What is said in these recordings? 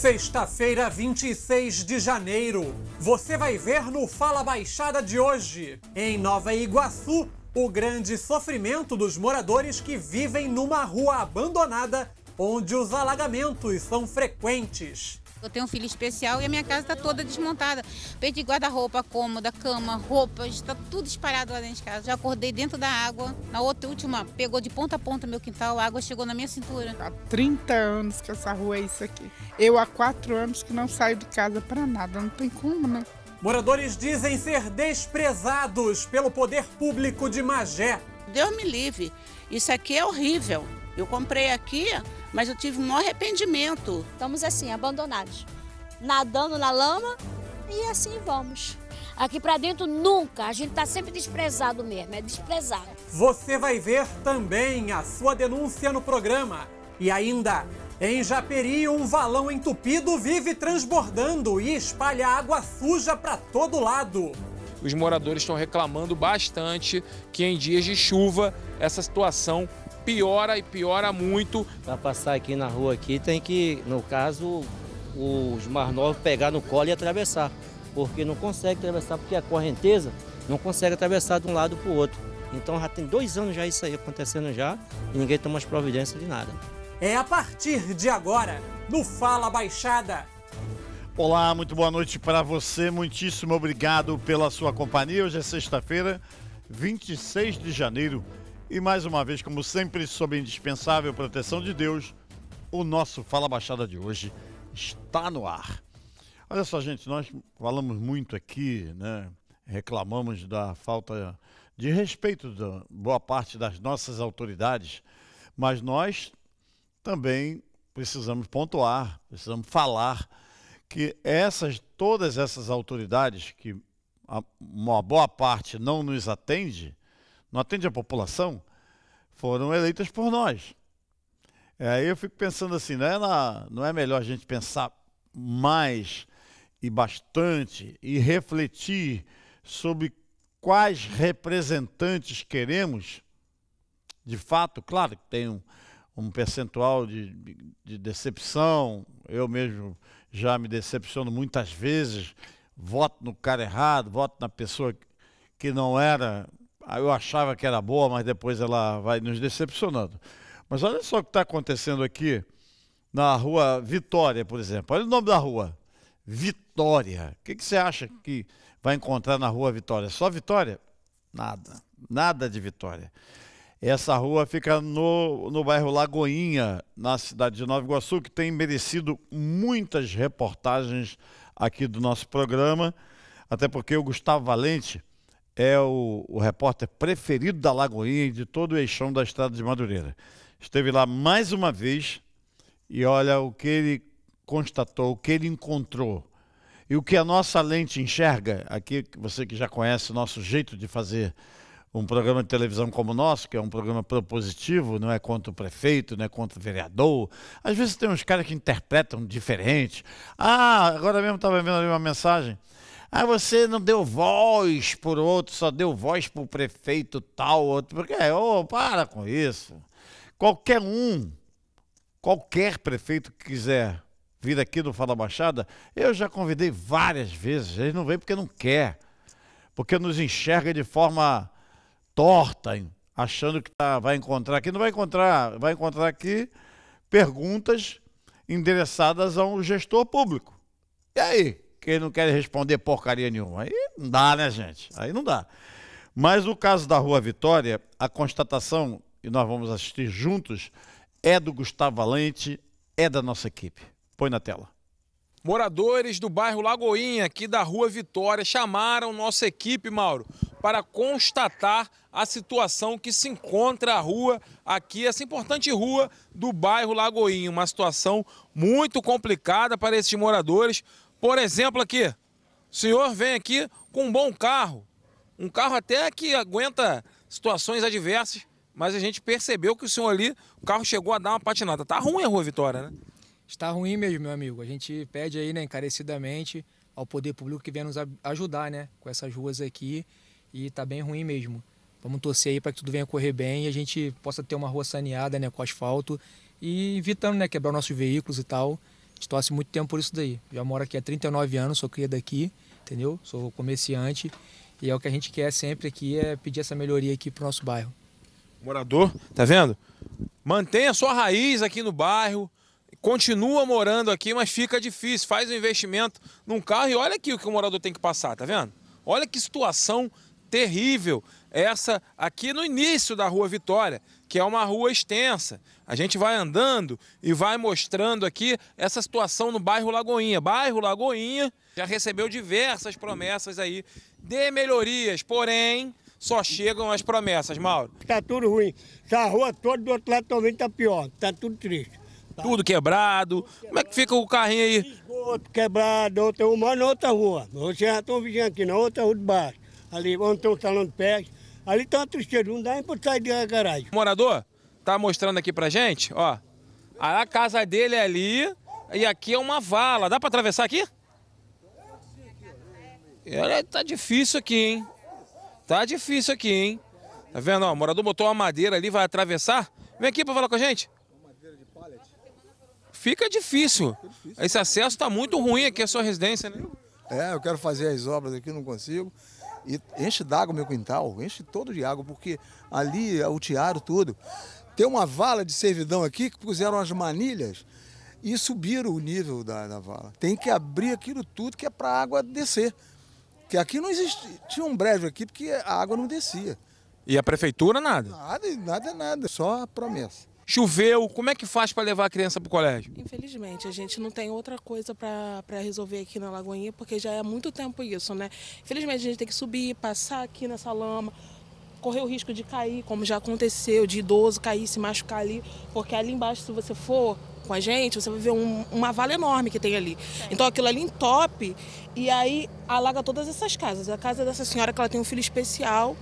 Sexta-feira, 26 de janeiro. Você vai ver no Fala Baixada de hoje. Em Nova Iguaçu, o grande sofrimento dos moradores que vivem numa rua abandonada onde os alagamentos são frequentes. Eu tenho um filho especial e a minha casa está toda desmontada. Perdi guarda-roupa, cômoda, cama, roupas, está tudo espalhado lá dentro de casa. Já acordei dentro da água. Na outra última, pegou de ponta a ponta meu quintal, a água chegou na minha cintura. Há 30 anos que essa rua é isso aqui. Eu há 4 anos que não saio de casa para nada, não tem como, né? Moradores dizem ser desprezados pelo poder público de Magé. Deus me livre, isso aqui é horrível. Eu comprei aqui mas eu tive um arrependimento. Estamos assim, abandonados, nadando na lama e assim vamos. Aqui para dentro nunca, a gente está sempre desprezado mesmo, é desprezado. Você vai ver também a sua denúncia no programa. E ainda, em Japeri, um valão entupido vive transbordando e espalha água suja para todo lado. Os moradores estão reclamando bastante que em dias de chuva essa situação piora e piora muito. Para passar aqui na rua aqui tem que, no caso, os mais novos pegar no colo e atravessar, porque não consegue atravessar porque a correnteza não consegue atravessar de um lado para o outro. Então já tem dois anos já isso aí acontecendo já e ninguém toma as providências de nada. É a partir de agora, no Fala Baixada. Olá, muito boa noite para você, muitíssimo obrigado pela sua companhia. Hoje é sexta-feira, 26 de janeiro e mais uma vez, como sempre, sob a indispensável proteção de Deus, o nosso Fala Baixada de hoje está no ar. Olha só, gente, nós falamos muito aqui, né? Reclamamos da falta de respeito da boa parte das nossas autoridades, mas nós também precisamos pontuar, precisamos falar que essas todas essas autoridades que uma boa parte não nos atende, não atende a população, foram eleitas por nós. Aí eu fico pensando assim, não é, na, não é melhor a gente pensar mais e bastante e refletir sobre quais representantes queremos? De fato, claro que tem um, um percentual de, de decepção, eu mesmo já me decepciono muitas vezes, voto no cara errado, voto na pessoa que não era eu achava que era boa, mas depois ela vai nos decepcionando. Mas olha só o que está acontecendo aqui na rua Vitória, por exemplo. Olha o nome da rua. Vitória. O que, que você acha que vai encontrar na rua Vitória? Só Vitória? Nada. Nada de Vitória. Essa rua fica no, no bairro Lagoinha, na cidade de Nova Iguaçu, que tem merecido muitas reportagens aqui do nosso programa. Até porque o Gustavo Valente é o, o repórter preferido da Lagoinha e de todo o eixão da Estrada de Madureira. Esteve lá mais uma vez e olha o que ele constatou, o que ele encontrou. E o que a nossa lente enxerga, aqui você que já conhece o nosso jeito de fazer um programa de televisão como o nosso, que é um programa propositivo, não é contra o prefeito, não é contra o vereador. Às vezes tem uns caras que interpretam diferente. Ah, agora mesmo estava vendo ali uma mensagem ah, você não deu voz por outro, só deu voz para o prefeito tal, outro. Porque, ô, oh, para com isso. Qualquer um, qualquer prefeito que quiser vir aqui no Fala Baixada, eu já convidei várias vezes. Eles não vêm porque não quer, porque nos enxerga de forma torta, hein? achando que tá, vai encontrar aqui. Não vai encontrar, vai encontrar aqui perguntas endereçadas a um gestor público. E aí? porque eles não querem responder porcaria nenhuma. Aí não dá, né, gente? Aí não dá. Mas o caso da Rua Vitória, a constatação, e nós vamos assistir juntos, é do Gustavo Valente, é da nossa equipe. Põe na tela. Moradores do bairro Lagoinha, aqui da Rua Vitória, chamaram nossa equipe, Mauro, para constatar a situação que se encontra a rua aqui, essa importante rua do bairro Lagoinha. Uma situação muito complicada para esses moradores, por exemplo, aqui, o senhor vem aqui com um bom carro, um carro até que aguenta situações adversas, mas a gente percebeu que o senhor ali, o carro chegou a dar uma patinada. Tá ruim a Rua Vitória, né? Está ruim mesmo, meu amigo. A gente pede aí, né, encarecidamente ao poder público que venha nos ajudar, né, com essas ruas aqui e tá bem ruim mesmo. Vamos torcer aí para que tudo venha correr bem e a gente possa ter uma rua saneada, né, com asfalto e evitando, né, quebrar nossos veículos e tal gente torce muito tempo por isso daí. Já moro aqui há 39 anos, sou cria daqui, entendeu? Sou comerciante e é o que a gente quer sempre aqui, é pedir essa melhoria aqui pro nosso bairro. Morador, tá vendo? Mantenha sua raiz aqui no bairro, continua morando aqui, mas fica difícil. Faz um investimento num carro e olha aqui o que o morador tem que passar, tá vendo? Olha que situação terrível essa aqui no início da Rua Vitória, que é uma rua extensa. A gente vai andando e vai mostrando aqui essa situação no bairro Lagoinha. Bairro Lagoinha já recebeu diversas promessas aí de melhorias, porém só chegam as promessas, Mauro. Está tudo ruim. Tá a rua toda do outro lado também está pior, está tudo triste. Tá. Tudo quebrado. Como é que fica o carrinho aí? Esgoto quebrado, outro uma na outra rua. Vocês já estão vigiando aqui, na outra rua de baixo. Ali onde tem um salão de pesca, Ali tá uma tristeza, não dá para sair da garagem. O morador tá mostrando aqui pra gente, ó. A casa dele é ali e aqui é uma vala. Dá para atravessar aqui? Olha, tá difícil aqui, hein? Tá difícil aqui, hein? Tá vendo? Ó, o morador botou uma madeira ali, vai atravessar. Vem aqui para falar com a gente. Fica difícil. Esse acesso tá muito ruim aqui, a sua residência, né? É, eu quero fazer as obras aqui, não consigo. E enche d'água o meu quintal, enche todo de água, porque ali é o tiaro tudo. Tem uma vala de servidão aqui que puseram as manilhas e subiram o nível da, da vala. Tem que abrir aquilo tudo que é para a água descer. Que aqui não existia, tinha um brejo aqui porque a água não descia. E a prefeitura nada? Nada, nada, nada, só a promessa choveu, como é que faz para levar a criança para o colégio? Infelizmente, a gente não tem outra coisa para resolver aqui na Lagoinha, porque já é muito tempo isso, né? Infelizmente, a gente tem que subir, passar aqui nessa lama, correr o risco de cair, como já aconteceu, de idoso cair, se machucar ali, porque ali embaixo, se você for com a gente, você vai ver um, uma vala enorme que tem ali. Então aquilo ali entope e aí alaga todas essas casas. A casa dessa senhora que ela tem um filho especial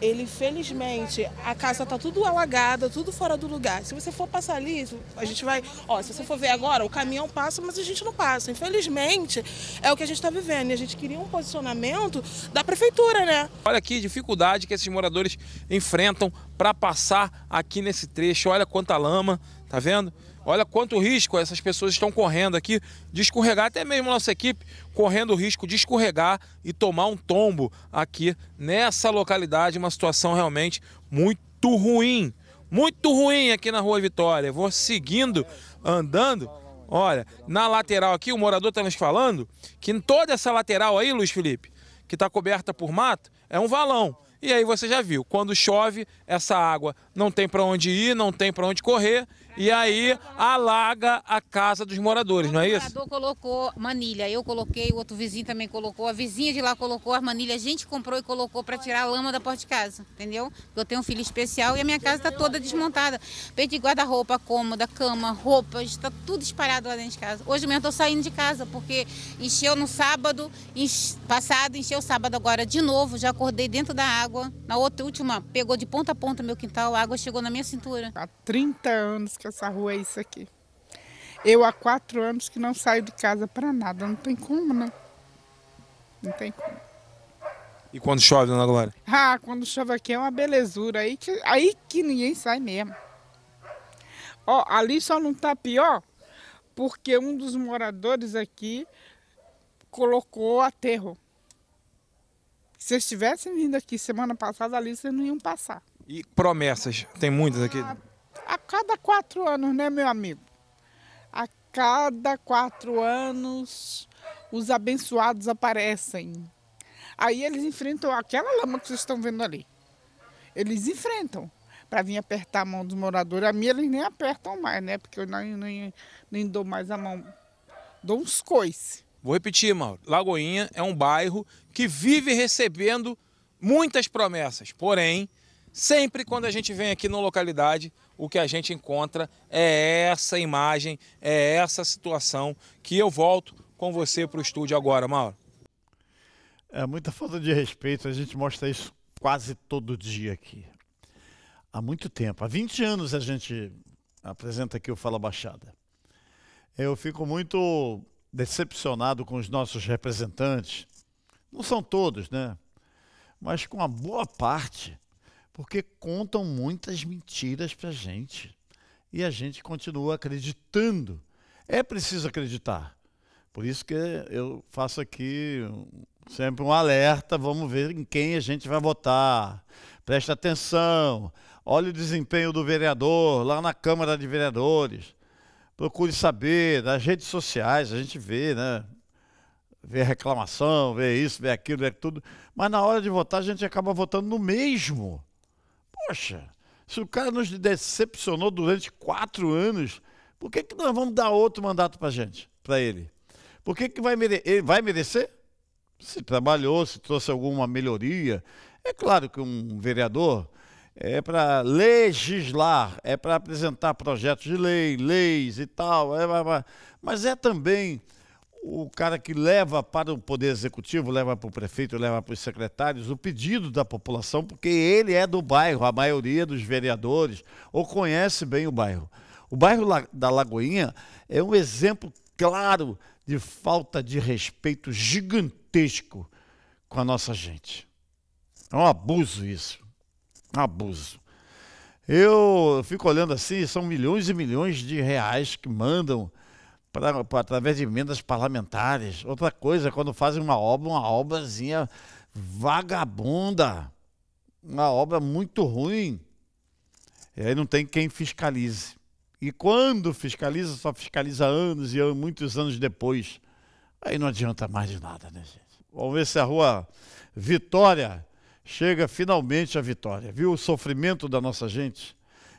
ele felizmente, a casa tá tudo alagada, tudo fora do lugar. Se você for passar ali, a gente vai, ó, se você for ver agora, o caminhão é passa, mas a gente não passa. Infelizmente, é o que a gente está vivendo. E a gente queria um posicionamento da prefeitura, né? Olha que dificuldade que esses moradores enfrentam para passar aqui nesse trecho. Olha quanta lama, tá vendo? Olha quanto risco essas pessoas estão correndo aqui de escorregar, até mesmo nossa equipe correndo o risco de escorregar e tomar um tombo aqui nessa localidade, uma situação realmente muito ruim. Muito ruim aqui na Rua Vitória. Vou seguindo, andando. Olha, na lateral aqui, o morador está nos falando que em toda essa lateral aí, Luiz Felipe, que está coberta por mato, é um valão. E aí você já viu, quando chove, essa água não tem para onde ir, não tem para onde correr e aí alaga a casa dos moradores, não é isso? O morador colocou manilha, eu coloquei, o outro vizinho também colocou, a vizinha de lá colocou as manilhas, a gente comprou e colocou para tirar a lama da porta de casa, entendeu? Eu tenho um filho especial e a minha casa está toda desmontada. Perdi guarda-roupa, cômoda, cama, roupas, está tudo espalhado lá dentro de casa. Hoje mesmo estou saindo de casa porque encheu no sábado, enche, passado encheu sábado agora de novo, já acordei dentro da água. Na outra última, pegou de ponta a ponta meu quintal, a água chegou na minha cintura. Há 30 anos que que essa rua é isso aqui. Eu há quatro anos que não saio de casa para nada, não tem como, né? Não tem como. E quando chove, dona Glória? Ah, quando chove aqui é uma belezura, aí que, aí que ninguém sai mesmo. Ó, ali só não tá pior, porque um dos moradores aqui colocou aterro. Se vocês tivessem vindo aqui semana passada ali, vocês não iam passar. E promessas? Tem muitas aqui? Ah, a cada quatro anos, né, meu amigo? A cada quatro anos, os abençoados aparecem. Aí eles enfrentam aquela lama que vocês estão vendo ali. Eles enfrentam para vir apertar a mão dos moradores. A minha eles nem apertam mais, né? Porque eu nem, nem, nem dou mais a mão. Dou uns coices. Vou repetir, Mauro. Lagoinha é um bairro que vive recebendo muitas promessas. Porém, sempre quando a gente vem aqui na localidade, o que a gente encontra é essa imagem, é essa situação que eu volto com você para o estúdio agora, Mauro. É muita falta de respeito, a gente mostra isso quase todo dia aqui. Há muito tempo, há 20 anos a gente apresenta aqui o Fala Baixada. Eu fico muito decepcionado com os nossos representantes. Não são todos, né? Mas com a boa parte porque contam muitas mentiras para a gente e a gente continua acreditando. É preciso acreditar. Por isso que eu faço aqui sempre um alerta, vamos ver em quem a gente vai votar. Preste atenção, olhe o desempenho do vereador lá na Câmara de Vereadores. Procure saber, nas redes sociais a gente vê, né? Vê reclamação, vê isso, vê aquilo, vê tudo. Mas na hora de votar a gente acaba votando no mesmo. Poxa, se o cara nos decepcionou durante quatro anos, por que, que nós vamos dar outro mandato para gente, para ele? Por que, que vai mere... ele vai merecer? Se trabalhou, se trouxe alguma melhoria. É claro que um vereador é para legislar, é para apresentar projetos de lei, leis e tal, é, é, é. mas é também o cara que leva para o Poder Executivo, leva para o prefeito, leva para os secretários o pedido da população, porque ele é do bairro, a maioria dos vereadores, ou conhece bem o bairro. O bairro da Lagoinha é um exemplo claro de falta de respeito gigantesco com a nossa gente. É um abuso isso. Um abuso. Eu fico olhando assim, são milhões e milhões de reais que mandam pra, pra, através de emendas parlamentares. Outra coisa, quando fazem uma obra, uma obrazinha vagabunda, uma obra muito ruim, e aí não tem quem fiscalize. E quando fiscaliza, só fiscaliza anos e anos, muitos anos depois. Aí não adianta mais de nada, né, gente? Vamos ver se a rua Vitória chega finalmente à vitória. Viu o sofrimento da nossa gente?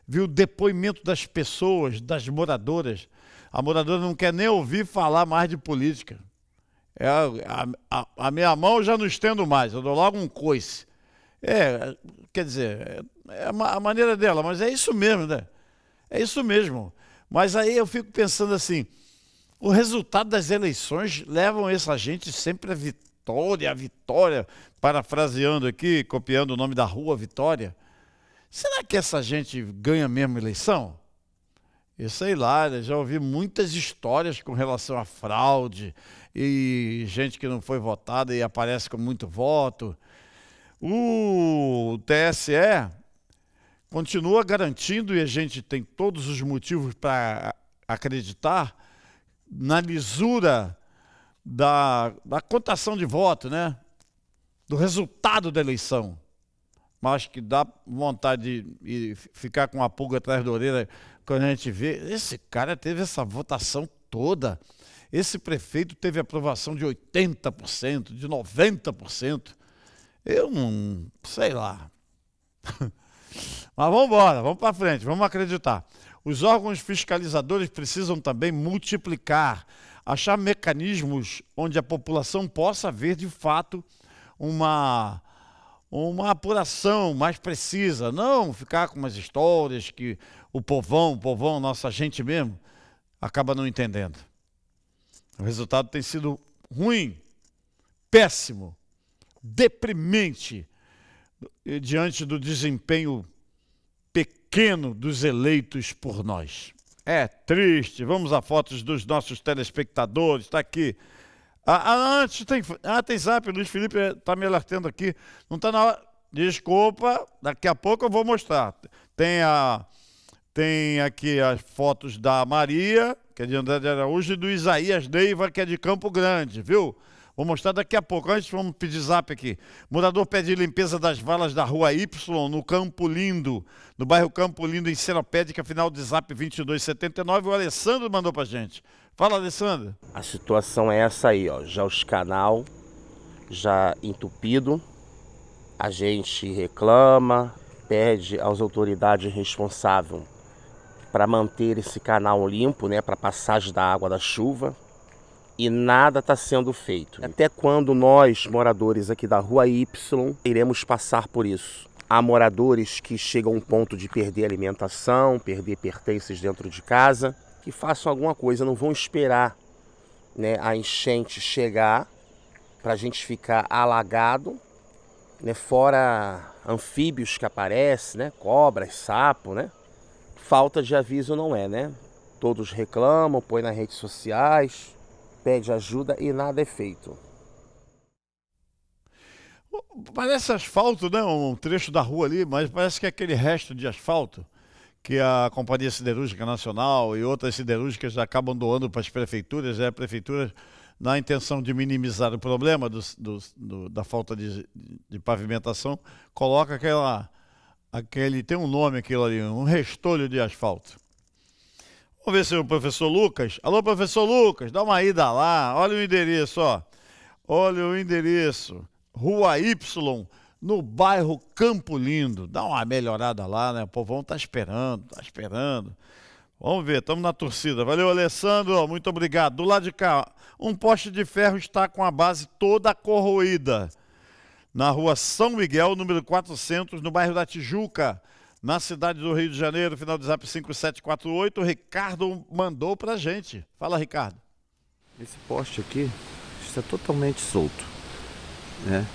Viu o depoimento das pessoas, das moradoras? A moradora não quer nem ouvir falar mais de política. É, a, a, a, minha mão eu já não estendo mais, eu dou logo um coice. É, quer dizer, é, é a maneira dela, mas é isso mesmo, né? É isso mesmo. Mas aí eu fico pensando assim: o resultado das eleições levam essa gente sempre à vitória, à vitória, parafraseando aqui, copiando o nome da rua Vitória. Será que essa gente ganha mesmo eleição? E sei lá, né? já ouvi muitas histórias com relação a fraude e gente que não foi votada e aparece com muito voto. O TSE continua garantindo, e a gente tem todos os motivos para acreditar, na lisura da, da contação de voto, né? do resultado da eleição. Mas que dá vontade de, de ficar com a pulga atrás da orelha quando a gente vê, esse cara teve essa votação toda, esse prefeito teve aprovação de 80%, de 90%. Eu não sei lá. Mas vamos embora, vamos para frente, vamos acreditar. Os órgãos fiscalizadores precisam também multiplicar, achar mecanismos onde a população possa ver de fato uma uma apuração mais precisa, não ficar com umas histórias que o povão, o povão, nossa gente mesmo, acaba não entendendo. O resultado tem sido ruim, péssimo, deprimente diante do desempenho pequeno dos eleitos por nós. É triste. Vamos a fotos dos nossos telespectadores. Está aqui ah, ah, antes tem. Ah, tem zap, Luiz Felipe está me alertando aqui. Não está na hora. Desculpa, daqui a pouco eu vou mostrar. Tem, a, tem aqui as fotos da Maria, que é de de Araújo, e do Isaías Neiva, que é de Campo Grande, viu? Vou mostrar daqui a pouco. Antes, vamos pedir zap aqui. Morador pede limpeza das valas da rua Y, no Campo Lindo, no bairro Campo Lindo, em Seropédica, final de zap 2279. O Alessandro mandou pra gente. Fala, Alessandro. A situação é essa aí, ó. Já os canal já entupido. A gente reclama, pede às autoridades responsáveis para manter esse canal limpo, né, para passagem da água da chuva. E nada está sendo feito. Até quando nós, moradores aqui da Rua Y, iremos passar por isso? Há moradores que chegam a um ponto de perder alimentação, perder pertences dentro de casa que façam alguma coisa, não vão esperar né, a enchente chegar para a gente ficar alagado, né, fora anfíbios que aparecem, né, cobras, sapo, né? Falta de aviso não é, né? Todos reclamam, põe nas redes sociais, pede ajuda e nada é feito. Parece asfalto, né? Um trecho da rua ali, mas parece que é aquele resto de asfalto que a Companhia Siderúrgica Nacional e outras siderúrgicas acabam doando para as prefeituras, é a prefeitura na intenção de minimizar o problema do, do, do, da falta de, de, pavimentação, coloca aquela, aquele, tem um nome aquilo ali, um restolho de asfalto. Vamos ver se o professor Lucas. Alô, professor Lucas, dá uma ida lá. Olha o endereço, ó. Olha o endereço. Rua Y, no bairro Campo Lindo. Dá uma melhorada lá, né? O povão tá esperando, tá esperando. Vamos ver, estamos na torcida. Valeu, Alessandro, muito obrigado. Do lado de cá, um poste de ferro está com a base toda corroída. Na rua São Miguel, número 400, no bairro da Tijuca, na cidade do Rio de Janeiro, final do zap 5748. O Ricardo mandou a gente. Fala, Ricardo. Esse poste aqui está totalmente solto, né?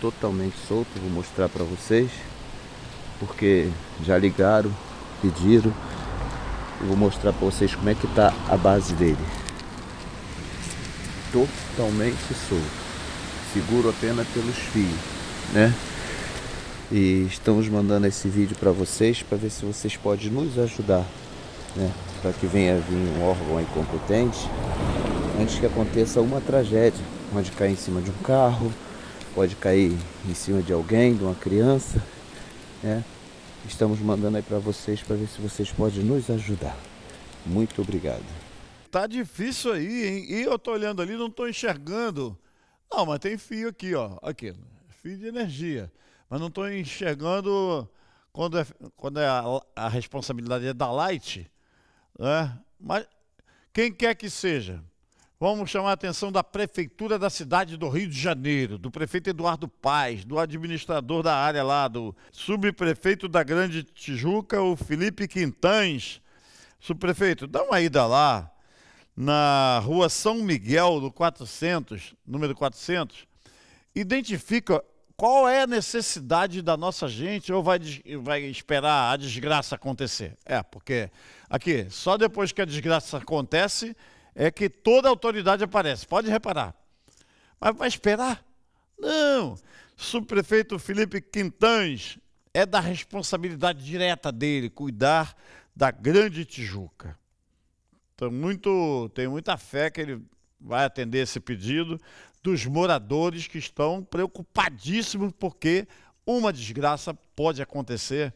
totalmente solto, vou mostrar para vocês, porque já ligaram, pediram, eu vou mostrar para vocês como é que tá a base dele. Totalmente solto. Seguro apenas pelos fios, né? E estamos mandando esse vídeo para vocês para ver se vocês podem nos ajudar, né? Para que venha vir um órgão incompetente antes que aconteça uma tragédia, onde cair em cima de um carro, pode cair em cima de alguém, de uma criança. Né? Estamos mandando aí para vocês para ver se vocês podem nos ajudar. Muito obrigado. Tá difícil aí, hein? E eu tô olhando ali, não tô enxergando. Não, mas tem fio aqui, ó. Aqui, fio de energia. Mas não tô enxergando quando é, quando é a, a responsabilidade é da Light, né? Mas quem quer que seja, Vamos chamar a atenção da Prefeitura da cidade do Rio de Janeiro, do prefeito Eduardo Paz, do administrador da área lá, do subprefeito da Grande Tijuca, o Felipe Quintães. Subprefeito, dá uma ida lá na rua São Miguel, do 400, número 400, identifica qual é a necessidade da nossa gente ou vai, vai esperar a desgraça acontecer? É, porque aqui, só depois que a desgraça acontece é que toda autoridade aparece, pode reparar. Mas vai esperar? Não. Subprefeito Felipe Quintães é da responsabilidade direta dele cuidar da Grande Tijuca. Então, muito, tenho muita fé que ele vai atender esse pedido dos moradores que estão preocupadíssimos porque uma desgraça pode acontecer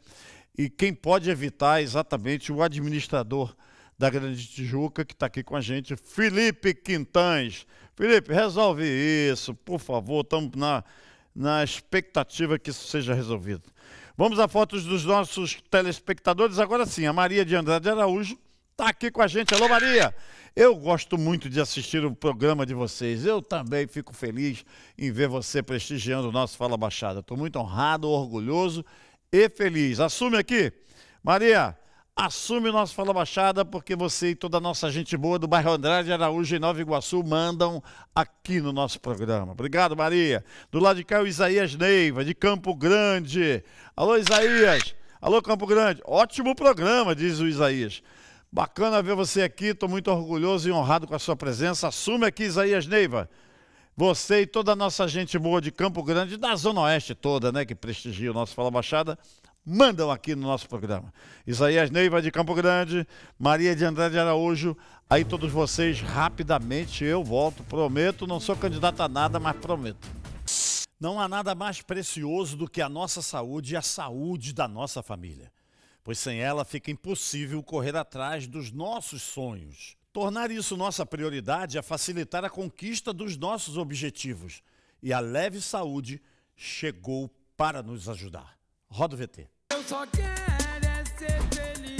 e quem pode evitar é exatamente o administrador da Grande Tijuca, que está aqui com a gente, Felipe Quintães. Felipe, resolve isso, por favor, estamos na, na expectativa que isso seja resolvido. Vamos a fotos dos nossos telespectadores. Agora sim, a Maria de Andrade Araújo está aqui com a gente. Alô, Maria! Eu gosto muito de assistir o programa de vocês. Eu também fico feliz em ver você prestigiando o nosso Fala Baixada. Estou muito honrado, orgulhoso e feliz. Assume aqui. Maria, assume o nosso Fala Baixada, porque você e toda a nossa gente boa do bairro Andrade, Araújo e Nova Iguaçu mandam aqui no nosso programa. Obrigado, Maria. Do lado de cá, é o Isaías Neiva, de Campo Grande. Alô, Isaías. Alô, Campo Grande. Ótimo programa, diz o Isaías. Bacana ver você aqui, estou muito orgulhoso e honrado com a sua presença. Assume aqui, Isaías Neiva. Você e toda a nossa gente boa de Campo Grande, da Zona Oeste toda, né, que prestigia o nosso Fala Baixada mandam aqui no nosso programa. Isaías Neiva de Campo Grande, Maria de Andrade Araújo, aí todos vocês rapidamente eu volto, prometo, não sou candidata a nada, mas prometo. Não há nada mais precioso do que a nossa saúde e a saúde da nossa família, pois sem ela fica impossível correr atrás dos nossos sonhos. Tornar isso nossa prioridade é facilitar a conquista dos nossos objetivos. E a Leve Saúde chegou para nos ajudar. Roda o VT. Eu só quero é ser feliz.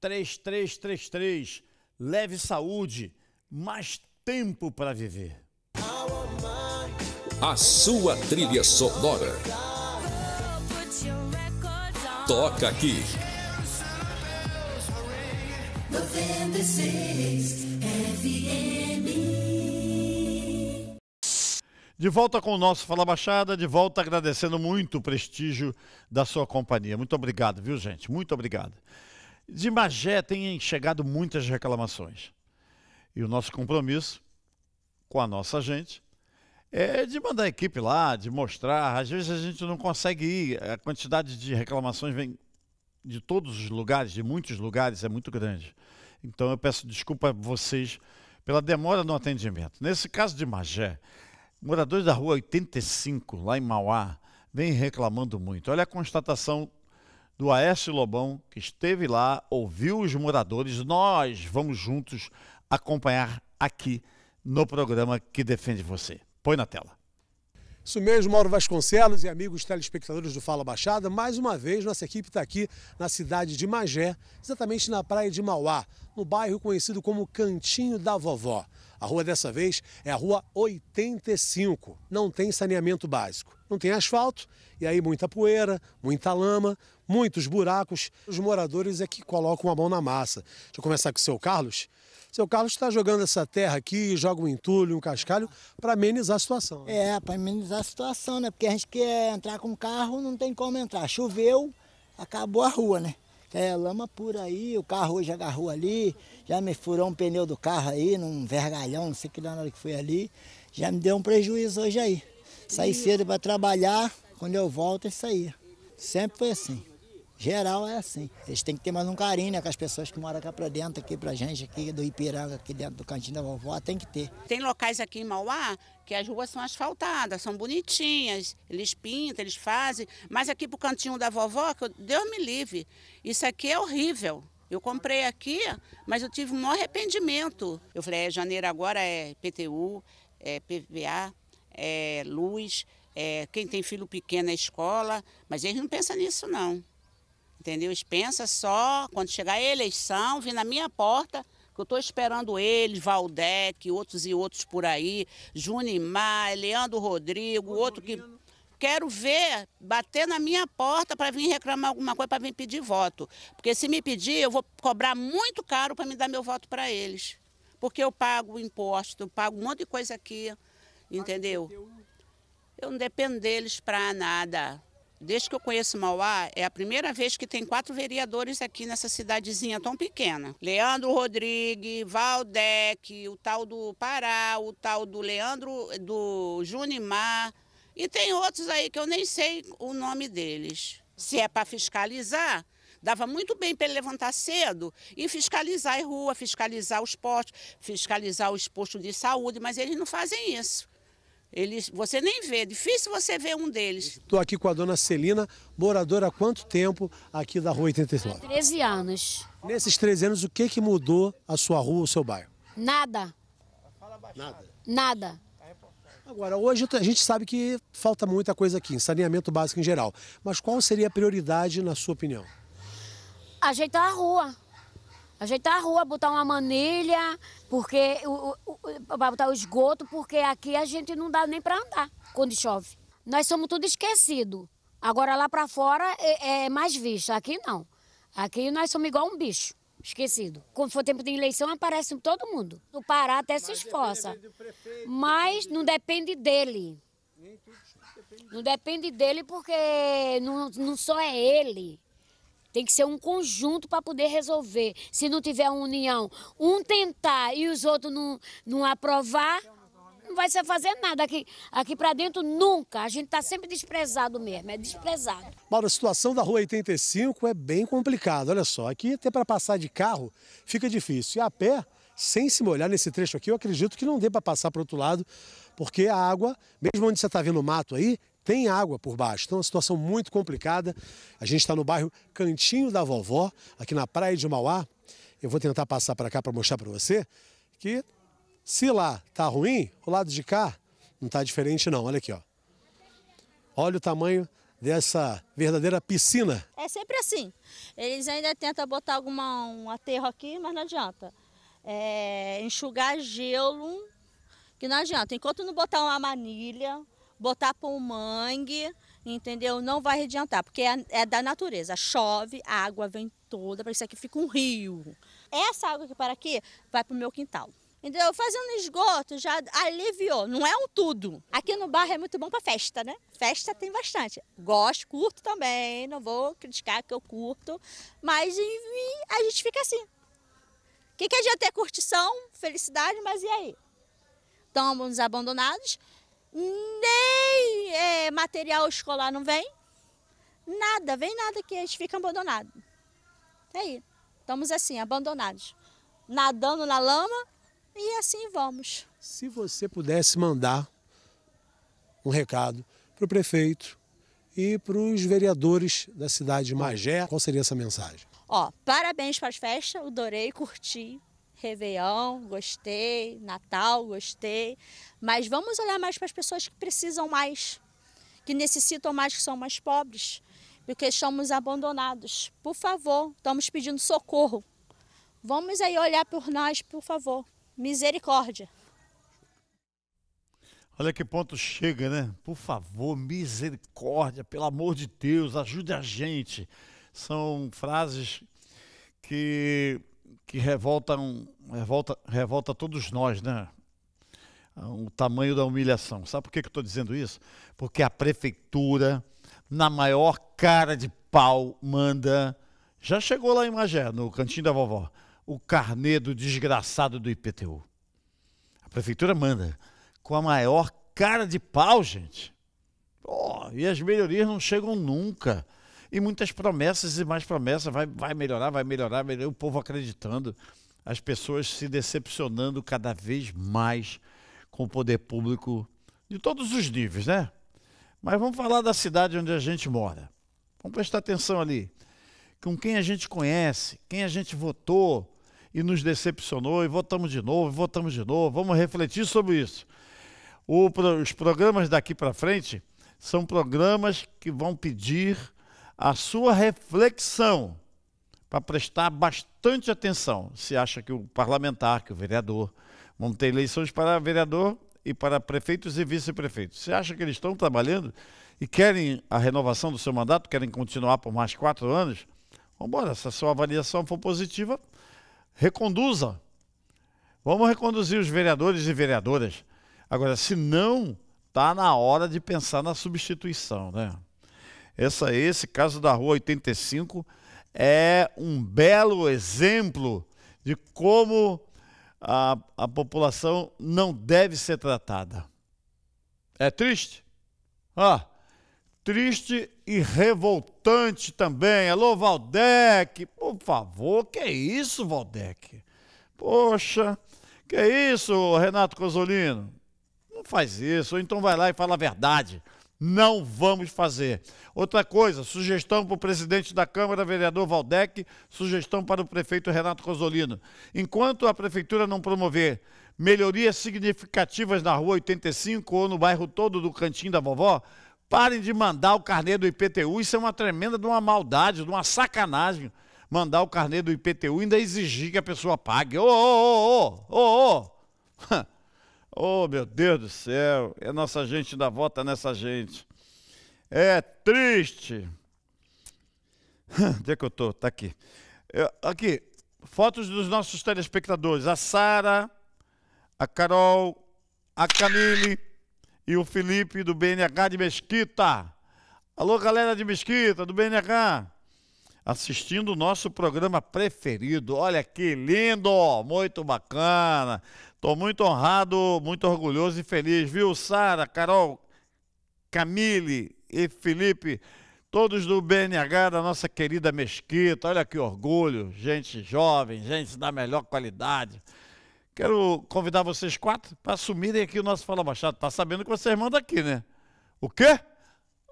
3333. Leve saúde, mais tempo para viver. A sua trilha sonora. Toca aqui. 96 FM. De volta com o nosso Fala Baixada, de volta agradecendo muito o prestígio da sua companhia. Muito obrigado, viu, gente? Muito obrigado. De Magé têm chegado muitas reclamações. E o nosso compromisso com a nossa gente é de mandar a equipe lá, de mostrar. Às vezes a gente não consegue ir, a quantidade de reclamações vem de todos os lugares, de muitos lugares, é muito grande. Então eu peço desculpa a vocês pela demora no atendimento. Nesse caso de Magé, moradores da rua 85, lá em Mauá, vem reclamando muito. Olha a constatação do Aécio Lobão, que esteve lá, ouviu os moradores. Nós vamos juntos acompanhar aqui no programa que defende você. Põe na tela. Isso mesmo, Mauro Vasconcelos e amigos telespectadores do Fala Baixada. Mais uma vez, nossa equipe está aqui na cidade de Magé, exatamente na praia de Mauá, no bairro conhecido como Cantinho da Vovó. A rua dessa vez é a Rua 85. Não tem saneamento básico. Não tem asfalto e aí muita poeira, muita lama muitos buracos. Os moradores é que colocam a mão na massa. Deixa eu começar com o seu Carlos. Seu Carlos está jogando essa terra aqui, joga um entulho, um cascalho, para amenizar a situação. Né? É, para amenizar a situação, né? Porque a gente quer entrar com carro, não tem como entrar. Choveu, acabou a rua, né? É lama por aí, o carro hoje agarrou ali, já me furou um pneu do carro aí, num vergalhão, não sei que na hora que foi ali. Já me deu um prejuízo hoje aí. Saí cedo para trabalhar, quando eu volto é isso aí. Sempre foi assim. Geral é assim. Eles têm que ter mais um carinho né, com as pessoas que moram cá para dentro, aqui para gente, aqui do Ipiranga, aqui dentro do Cantinho da Vovó, tem que ter. Tem locais aqui em Mauá que as ruas são asfaltadas, são bonitinhas, eles pintam, eles fazem, mas aqui pro Cantinho da Vovó, que Deus me livre, isso aqui é horrível. Eu comprei aqui, mas eu tive um maior arrependimento. Eu falei, é, janeiro agora é PTU, é PVA, é luz, é, quem tem filho pequeno é escola, mas eles não pensam nisso não. Entendeu? Eles pensam só, quando chegar a eleição, vir na minha porta, que eu estou esperando eles, Valdec, outros e outros por aí, Junimar, Leandro Rodrigo, Bom, outro que. Quero ver, bater na minha porta para vir reclamar alguma coisa, para vir pedir voto. Porque se me pedir, eu vou cobrar muito caro para me dar meu voto para eles. Porque eu pago imposto, eu pago um monte de coisa aqui, entendeu? Eu não dependo deles para nada. Desde que eu conheço Mauá, é a primeira vez que tem quatro vereadores aqui nessa cidadezinha tão pequena. Leandro Rodrigues, Valdec, o tal do Pará, o tal do Leandro do Junimar. E tem outros aí que eu nem sei o nome deles. Se é para fiscalizar, dava muito bem para ele levantar cedo e fiscalizar a rua, fiscalizar os postos, fiscalizar os postos de saúde, mas eles não fazem isso. Eles, você nem vê, é difícil você ver um deles. Estou aqui com a dona Celina, moradora há quanto tempo aqui da Rua 89? 13 anos. Nesses 13 anos, o que, que mudou a sua rua, o seu bairro? Nada. Nada? Nada. Agora, hoje a gente sabe que falta muita coisa aqui, saneamento básico em geral. Mas qual seria a prioridade, na sua opinião? Ajeitar a rua. Ajeitar a tá rua, botar uma manilha, porque para botar o esgoto, porque aqui a gente não dá nem para andar quando chove. Nós somos tudo esquecido. Agora lá para fora é, é, mais visto. Aqui não. Aqui nós somos igual um bicho. Esquecido. Quando for tempo de eleição, aparece todo mundo. O Pará até Mas se esforça. Prefeito, Mas não depende dele. Não depende dele porque não, não só é ele. Tem que ser um conjunto para poder resolver. Se não tiver uma união, um tentar e os outros não, não aprovar, não vai se fazer nada aqui, aqui para dentro nunca. A gente está sempre desprezado mesmo, é desprezado. Mauro, a situação da Rua 85 é bem complicada, olha só. Aqui até para passar de carro fica difícil. E a pé, sem se molhar nesse trecho aqui, eu acredito que não dê para passar para outro lado, porque a água, mesmo onde você está vendo o mato aí, tem água por baixo. Então, é uma situação muito complicada. A gente está no bairro Cantinho da Vovó, aqui na Praia de Mauá. Eu vou tentar passar para cá para mostrar para você que se lá está ruim, o lado de cá não está diferente não. Olha aqui, ó. Olha o tamanho dessa verdadeira piscina. É sempre assim. Eles ainda tentam botar alguma, um aterro aqui, mas não adianta. É, enxugar gelo, que não adianta. Enquanto não botar uma manilha, botar para o mangue, entendeu? Não vai adiantar, porque é, é da natureza. Chove, a água vem toda, para isso aqui fica um rio. Essa água que para aqui vai para o meu quintal. Entendeu? Fazendo esgoto já aliviou, não é um tudo. Aqui no bairro é muito bom para festa, né? Festa tem bastante. Gosto, curto também, não vou criticar que eu curto, mas e, a gente fica assim. O que, que adianta ter curtição, felicidade, mas e aí? Estamos abandonados, nem é, material escolar não vem, nada, vem nada que gente fica abandonado. É aí, estamos assim, abandonados, nadando na lama e assim vamos. Se você pudesse mandar um recado para o prefeito e para os vereadores da cidade de Magé, qual seria essa mensagem? Ó, parabéns para as festas, adorei, curti, Réveillon, gostei, Natal, gostei. Mas vamos olhar mais para as pessoas que precisam mais, que necessitam mais, que são mais pobres, porque estamos abandonados. Por favor, estamos pedindo socorro. Vamos aí olhar por nós, por favor. Misericórdia. Olha que ponto chega, né? Por favor, misericórdia, pelo amor de Deus, ajude a gente. São frases que que revoltam, revolta, revolta todos nós, né? O tamanho da humilhação. Sabe por que, eu estou dizendo isso? Porque a prefeitura, na maior cara de pau, manda. Já chegou lá em Magé, no cantinho da vovó, o carnê do desgraçado do IPTU. A prefeitura manda com a maior cara de pau, gente. Oh, e as melhorias não chegam nunca e muitas promessas e mais promessas. Vai, vai melhorar, vai melhorar, melhorar. O povo acreditando, as pessoas se decepcionando cada vez mais com o poder público de todos os níveis, né? Mas vamos falar da cidade onde a gente mora. Vamos prestar atenção ali. Com quem a gente conhece, quem a gente votou e nos decepcionou, e votamos de novo, e votamos de novo. Vamos refletir sobre isso. O, os programas daqui para frente são programas que vão pedir a sua reflexão para prestar bastante atenção. Se acha que o parlamentar, que o vereador, vamos ter eleições para vereador e para prefeitos e vice-prefeitos. Se acha que eles estão trabalhando e querem a renovação do seu mandato, querem continuar por mais quatro anos, vamos embora. Se a sua avaliação for positiva, reconduza. Vamos reconduzir os vereadores e vereadoras. Agora, se não, está na hora de pensar na substituição, né? Essa, esse caso da Rua 85 é um belo exemplo de como a, a população não deve ser tratada. É triste? Ah, triste e revoltante também. Alô, Valdec, por favor, que é isso, Valdec? Poxa, que é isso, Renato Cosolino? Não faz isso, ou então vai lá e fala a verdade. Não vamos fazer. Outra coisa, sugestão para o presidente da Câmara, vereador Valdec, sugestão para o prefeito Renato Rosolino. Enquanto a prefeitura não promover melhorias significativas na Rua 85 ou no bairro todo do Cantinho da Vovó, parem de mandar o carnê do IPTU. Isso é uma tremenda de uma maldade, de uma sacanagem. Mandar o carnê do IPTU e ainda exigir que a pessoa pague. Ô, ô, ô, ô, ô, ô. Oh, meu Deus do céu, é nossa gente da volta nessa gente. É triste. Onde é que eu estou? Está aqui. Eu, é, aqui, fotos dos nossos telespectadores. A Sara, a Carol, a Camille e o Felipe do BNH de Mesquita. Alô, galera de Mesquita, do BNH. Assistindo o nosso programa preferido. Olha que lindo! Muito bacana. Estou muito honrado, muito orgulhoso e feliz, viu? Sara, Carol, Camille e Felipe, todos do BNH da nossa querida Mesquita. Olha que orgulho, gente jovem, gente da melhor qualidade. Quero convidar vocês quatro para assumirem aqui o nosso Fala Baixado. Tá sabendo que vocês mandam aqui, né? O quê?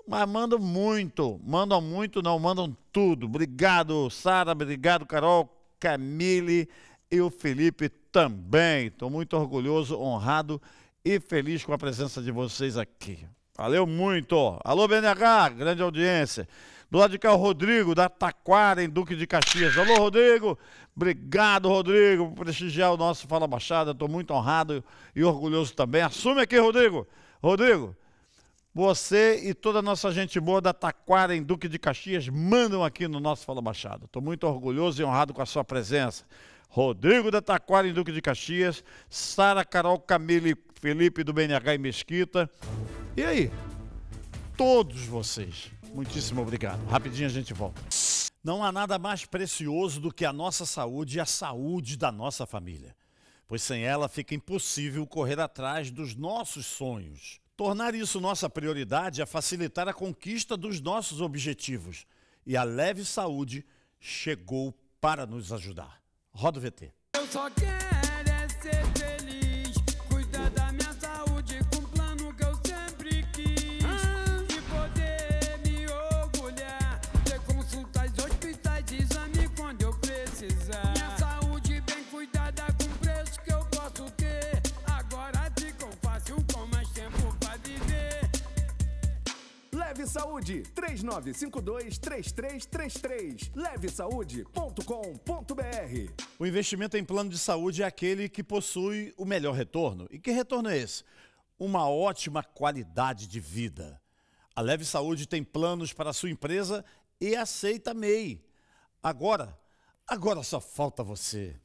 Mas mandam muito, mandam muito, não, mandam tudo. Obrigado, Sara, obrigado, Carol, Camille e o Felipe também. Estou muito orgulhoso, honrado e feliz com a presença de vocês aqui. Valeu muito. Alô, BNH, grande audiência. Do lado de cá, o Rodrigo, da Taquara, em Duque de Caxias. Alô, Rodrigo. Obrigado, Rodrigo, por prestigiar o nosso Fala Baixada. Estou muito honrado e orgulhoso também. Assume aqui, Rodrigo. Rodrigo, você e toda a nossa gente boa da Taquara, em Duque de Caxias, mandam aqui no nosso Fala Baixada. Estou muito orgulhoso e honrado com a sua presença. Rodrigo da Taquara em Duque de Caxias, Sara Carol Camille Felipe do BNH e Mesquita. E aí? Todos vocês, muitíssimo obrigado. Rapidinho a gente volta. Não há nada mais precioso do que a nossa saúde e a saúde da nossa família, pois sem ela fica impossível correr atrás dos nossos sonhos. Tornar isso nossa prioridade é facilitar a conquista dos nossos objetivos. E a Leve Saúde chegou para nos ajudar. Roda o VT. Eu só quero é ser feliz. Leve Saúde 3952-3333. Levesaúde.com.br. O investimento em plano de saúde é aquele que possui o melhor retorno. E que retorno é esse? Uma ótima qualidade de vida. A Leve Saúde tem planos para a sua empresa e aceita MEI. Agora, agora só falta você.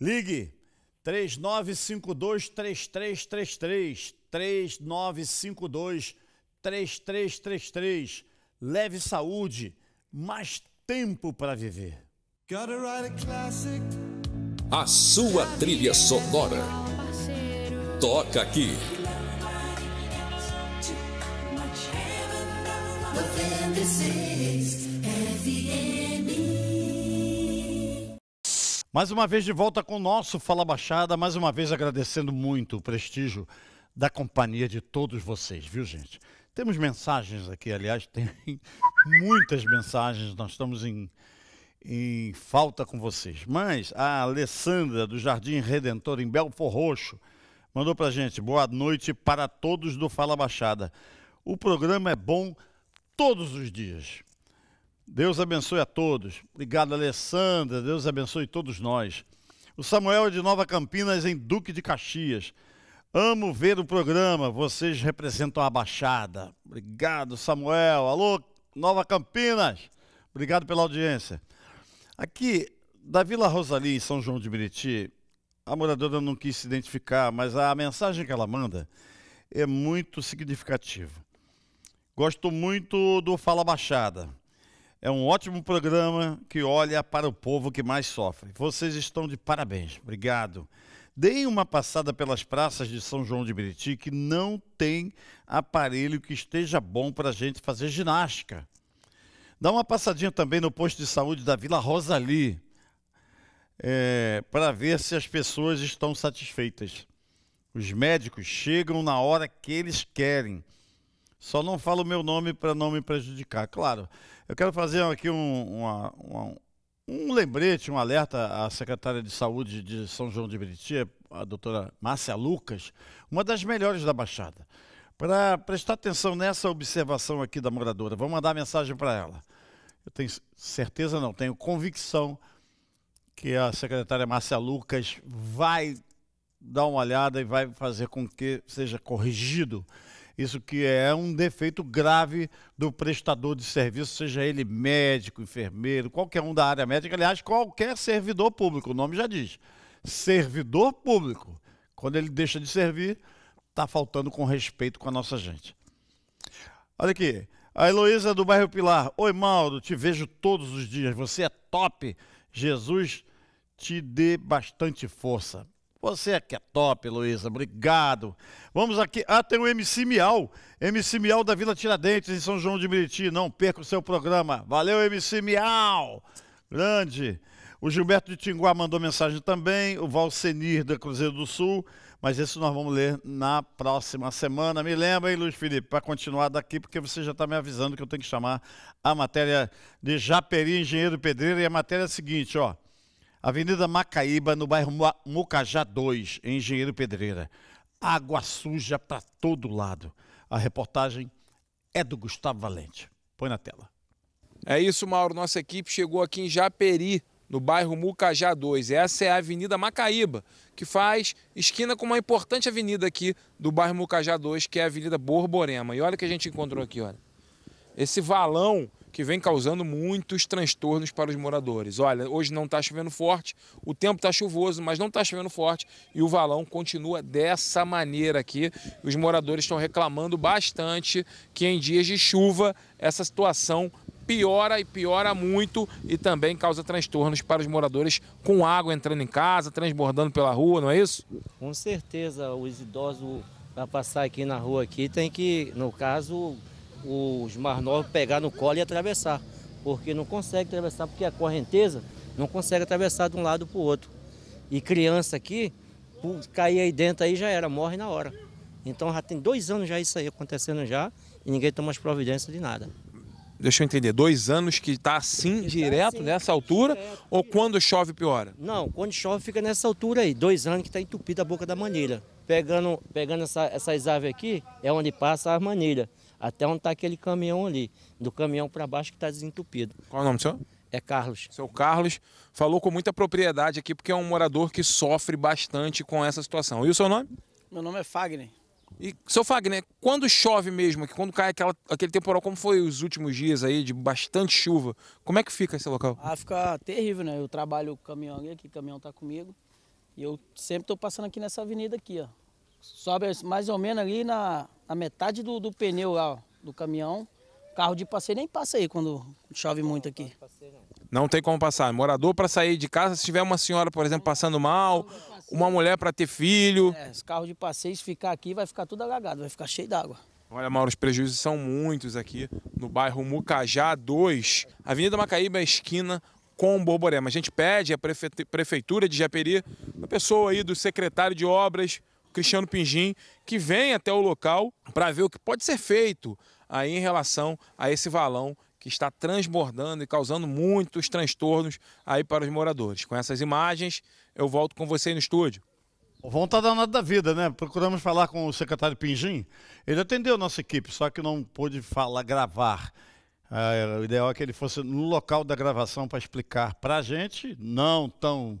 Ligue 3952 3333 3952 3333. Leve saúde, mais tempo para viver. A sua trilha sonora. Toca aqui. Mais uma vez de volta com o nosso Fala Baixada, mais uma vez agradecendo muito o prestígio da companhia de todos vocês, viu gente? Temos mensagens aqui, aliás, tem muitas mensagens, nós estamos em, em falta com vocês. Mas a Alessandra, do Jardim Redentor, em Belfor Roxo, mandou para gente: boa noite para todos do Fala Baixada. O programa é bom todos os dias. Deus abençoe a todos. Obrigado, Alessandra. Deus abençoe todos nós. O Samuel é de Nova Campinas, em Duque de Caxias. Amo ver o programa, vocês representam a Baixada. Obrigado, Samuel. Alô, Nova Campinas. Obrigado pela audiência. Aqui, da Vila Rosalia, em São João de Meriti, a moradora não quis se identificar, mas a mensagem que ela manda é muito significativa. Gosto muito do Fala Baixada. É um ótimo programa que olha para o povo que mais sofre. Vocês estão de parabéns. Obrigado. Deem uma passada pelas praças de São João de Meriti que não tem aparelho que esteja bom para a gente fazer ginástica. Dá uma passadinha também no posto de saúde da Vila Rosali é, para ver se as pessoas estão satisfeitas. Os médicos chegam na hora que eles querem. Só não falo meu nome para não me prejudicar. Claro, eu quero fazer aqui um, uma, uma, um lembrete, um alerta à secretária de Saúde de São João de Meriti, a doutora Márcia Lucas, uma das melhores da Baixada. Para prestar atenção nessa observação aqui da moradora, vou mandar mensagem para ela. Eu tenho certeza, não, tenho convicção que a secretária Márcia Lucas vai dar uma olhada e vai fazer com que seja corrigido isso que é um defeito grave do prestador de serviço, seja ele médico, enfermeiro, qualquer um da área médica, aliás, qualquer servidor público, o nome já diz. Servidor público, quando ele deixa de servir, está faltando com respeito com a nossa gente. Olha aqui, a Heloísa do bairro Pilar. Oi, Mauro, te vejo todos os dias. Você é top. Jesus te dê bastante força. Você é que é top, Luísa. Obrigado. Vamos aqui. Ah, tem o MC Miau. MC Miau da Vila Tiradentes, em São João de Meriti. Não perca o seu programa. Valeu, MC Miau. Grande. O Gilberto de Tinguá mandou mensagem também. O Valsenir da Cruzeiro do Sul. Mas esse nós vamos ler na próxima semana. Me lembra, hein, Luiz Felipe, para continuar daqui, porque você já está me avisando que eu tenho que chamar a matéria de Japeri, Engenheiro Pedreiro. E a matéria é a seguinte, ó. Avenida Macaíba, no bairro Mocajá 2, em Engenheiro Pedreira. Água suja para todo lado. A reportagem é do Gustavo Valente. Põe na tela. É isso, Mauro. Nossa equipe chegou aqui em Japeri, no bairro Mucajá 2. Essa é a Avenida Macaíba, que faz esquina com uma importante avenida aqui do bairro Mucajá 2, que é a Avenida Borborema. E olha o que a gente encontrou aqui, olha. Esse valão que vem causando muitos transtornos para os moradores. Olha, hoje não está chovendo forte, o tempo está chuvoso, mas não está chovendo forte e o valão continua dessa maneira aqui. Os moradores estão reclamando bastante que em dias de chuva essa situação piora e piora muito e também causa transtornos para os moradores com água entrando em casa, transbordando pela rua, não é isso? Com certeza, os idosos para passar aqui na rua aqui tem que, no caso, os mais novos pegar no colo e atravessar, porque não consegue atravessar, porque a correnteza não consegue atravessar de um lado para o outro. E criança aqui, cair aí dentro aí já era, morre na hora. Então já tem dois anos já isso aí acontecendo já e ninguém toma as providências de nada. Deixa eu entender, dois anos que está assim, que tá direto, tá assim, nessa altura, direto, ou quando chove piora? Não, quando chove fica nessa altura aí, dois anos que está entupida a boca da manilha. Pegando, pegando essa, essas aves aqui, é onde passa a manilha até onde está aquele caminhão ali, do caminhão para baixo que está desentupido. Qual é o nome do senhor? É Carlos. Seu Carlos falou com muita propriedade aqui, porque é um morador que sofre bastante com essa situação. E o seu nome? Meu nome é Fagner. E, seu Fagner, quando chove mesmo, que quando cai aquela, aquele temporal, como foi os últimos dias aí, de bastante chuva, como é que fica esse local? Ah, fica terrível, né? Eu trabalho o caminhão aqui, o caminhão tá comigo. E eu sempre tô passando aqui nessa avenida aqui, ó. Sobe mais ou menos ali na, na metade do, do, pneu lá, ó, do caminhão. Carro de passeio nem passa aí quando chove muito aqui. Não tem como passar. Morador para sair de casa, se tiver uma senhora, por exemplo, passando mal, uma mulher para ter filho. É, os carros de passeio, se ficar aqui, vai ficar tudo alagado, vai ficar cheio d'água. Olha, Mauro, os prejuízos são muitos aqui no bairro Mucajá 2, Avenida Macaíba, esquina com Borborema. A gente pede à Prefeitura de Japeri, a pessoa aí do secretário de obras, Cristiano Pinjim, que vem até o local para ver o que pode ser feito aí em relação a esse valão que está transbordando e causando muitos transtornos aí para os moradores. Com essas imagens, eu volto com você no estúdio. Vontade vão estar tá danado da vida, né? Procuramos falar com o secretário Pinjim. Ele atendeu a nossa equipe, só que não pôde falar, gravar. Ah, é, o ideal é que ele fosse no local da gravação para explicar para a gente, não tão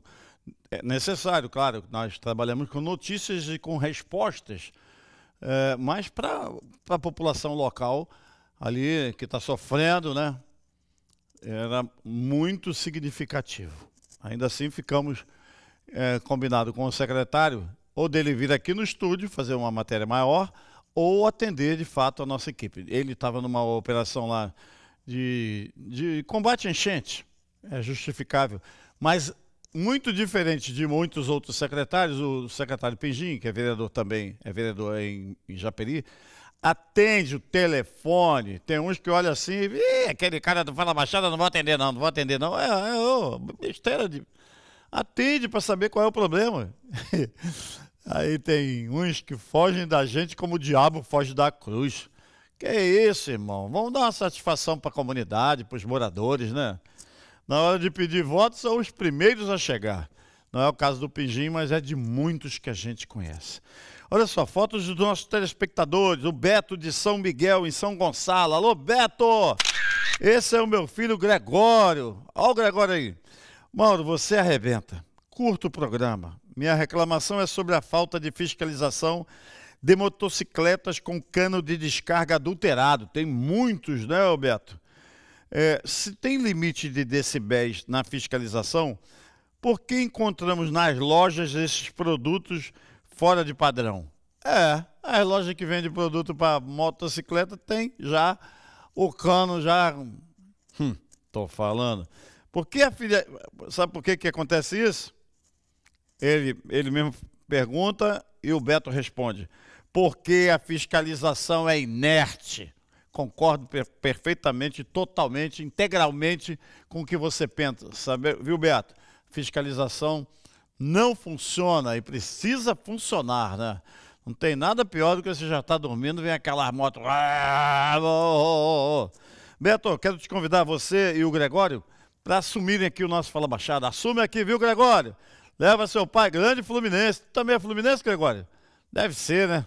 é necessário, claro, nós trabalhamos com notícias e com respostas, é, mas para a população local ali que está sofrendo, né? Era muito significativo. Ainda assim, ficamos é, combinado com o secretário, ou dele vir aqui no estúdio fazer uma matéria maior, ou atender de fato a nossa equipe. Ele estava numa operação lá de, de combate à enchente, é justificável, mas muito diferente de muitos outros secretários, o secretário Pingim, que é vereador também, é vereador em, em Japeri, atende o telefone. Tem uns que olham assim, aquele cara do Fala Baixada não vai atender não, não vou atender não. É, é oh, de... Atende para saber qual é o problema. Aí tem uns que fogem da gente como o diabo foge da cruz. Que é isso, irmão? Vamos dar uma satisfação para a comunidade, para os moradores, né? Na hora de pedir voto, são os primeiros a chegar. Não é o caso do Pindim, mas é de muitos que a gente conhece. Olha só, fotos dos nossos telespectadores. O Beto de São Miguel, em São Gonçalo. Alô, Beto! Esse é o meu filho Gregório. Olha o Gregório aí. Mauro, você arrebenta. Curto o programa. Minha reclamação é sobre a falta de fiscalização de motocicletas com cano de descarga adulterado. Tem muitos, né, Beto? É, se tem limite de decibéis na fiscalização, por que encontramos nas lojas esses produtos fora de padrão? É, as lojas que vende produto para motocicleta tem já o cano já. Hum, tô falando. Por que a filha. Sabe por que, que acontece isso? Ele, ele mesmo pergunta e o Beto responde. Porque a fiscalização é inerte concordo per perfeitamente, totalmente, integralmente com o que você pensa, sabe? viu, Beto? Fiscalização não funciona e precisa funcionar, né? Não tem nada pior do que você já está dormindo, vem aquela moto. Ah, oh, oh, oh. oh, oh. Beto, quero te convidar, você e o Gregório, para assumirem aqui o nosso Fala Baixada. Assume aqui, viu, Gregório? Leva seu pai, grande Fluminense. Tu também é Fluminense, Gregório? Deve ser, né?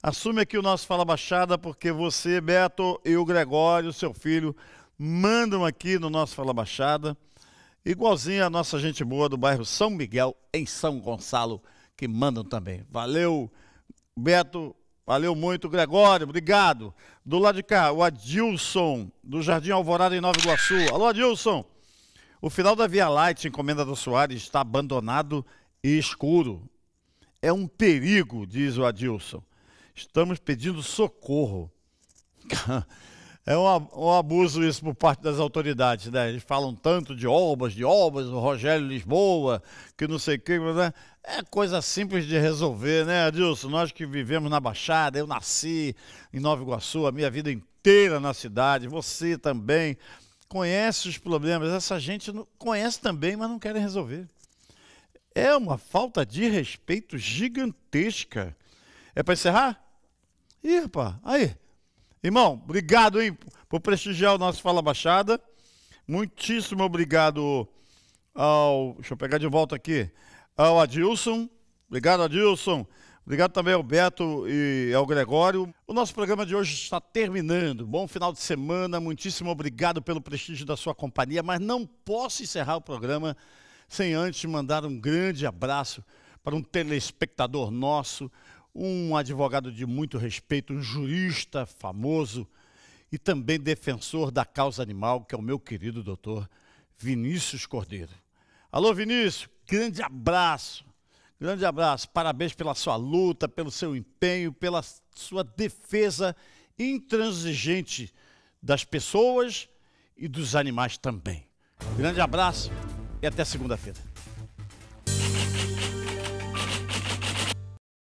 Assume aqui o nosso Fala Baixada, porque você, Beto e o Gregório, seu filho, mandam aqui no nosso Fala Baixada, igualzinho a nossa gente boa do bairro São Miguel, em São Gonçalo, que mandam também. Valeu, Beto, valeu muito, Gregório, obrigado. Do lado de cá, o Adilson, do Jardim Alvorada, em Nova Iguaçu. Alô, Adilson! O final da Via Light, encomenda do Soares, está abandonado e escuro. É um perigo, diz o Adilson. Estamos pedindo socorro. É um, abuso isso por parte das autoridades, né? Eles falam tanto de obras, de obras, o Rogério Lisboa, que não sei o que, né? É coisa simples de resolver, né, Adilson? Nós que vivemos na Baixada, eu nasci em Nova Iguaçu, a minha vida inteira na cidade, você também conhece os problemas. Essa gente conhece também, mas não querem resolver. É uma falta de respeito gigantesca. É para encerrar? Ih, rapaz, aí. Irmão, obrigado, hein, por prestigiar o nosso Fala Baixada. Muitíssimo obrigado ao. Deixa eu pegar de volta aqui. Ao Adilson. Obrigado, Adilson. Obrigado também ao Beto e ao Gregório. O nosso programa de hoje está terminando. Bom final de semana. Muitíssimo obrigado pelo prestígio da sua companhia. Mas não posso encerrar o programa sem antes mandar um grande abraço para um telespectador nosso um advogado de muito respeito, um jurista famoso e também defensor da causa animal, que é o meu querido doutor Vinícius Cordeiro. Alô, Vinícius, grande abraço. Grande abraço, parabéns pela sua luta, pelo seu empenho, pela sua defesa intransigente das pessoas e dos animais também. Grande abraço e até segunda-feira.